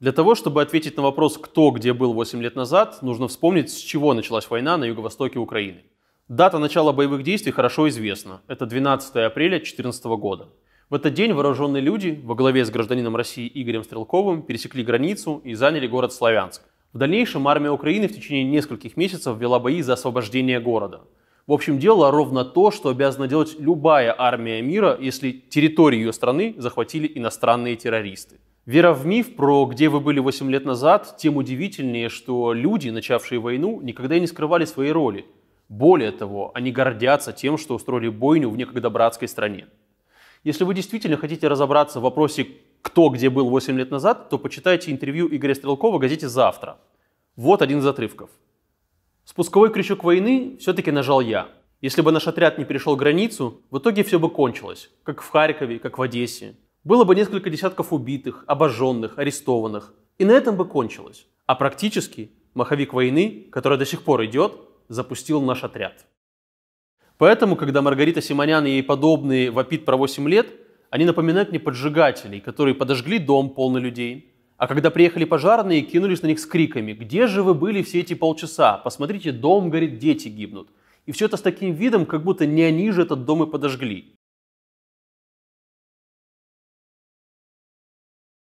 Для того, чтобы ответить на вопрос, кто где был 8 лет назад, нужно вспомнить, с чего началась война на юго-востоке Украины. Дата начала боевых действий хорошо известна. Это 12 апреля 2014 года. В этот день вооруженные люди во главе с гражданином России Игорем Стрелковым пересекли границу и заняли город Славянск. В дальнейшем армия Украины в течение нескольких месяцев вела бои за освобождение города. В общем, дело ровно то, что обязана делать любая армия мира, если территорию ее страны захватили иностранные террористы. Вера в миф про «Где вы были 8 лет назад» тем удивительнее, что люди, начавшие войну, никогда не скрывали свои роли. Более того, они гордятся тем, что устроили бойню в некогда братской стране. Если вы действительно хотите разобраться в вопросе «Кто где был 8 лет назад?», то почитайте интервью Игоря Стрелкова в газете «Завтра». Вот один из отрывков. Спусковой крючок войны все-таки нажал я. Если бы наш отряд не перешел границу, в итоге все бы кончилось, как в Харькове, как в Одессе, было бы несколько десятков убитых, обожженных, арестованных. И на этом бы кончилось. А практически маховик войны, который до сих пор идет, запустил наш отряд. Поэтому, когда Маргарита Симонян и ей подобные вопит про 8 лет, они напоминают мне поджигателей, которые подожгли дом полный людей. А когда приехали пожарные, кинулись на них с криками «Где же вы были все эти полчаса? Посмотрите, дом горит, дети гибнут». И все это с таким видом, как будто не они же этот дом и подожгли.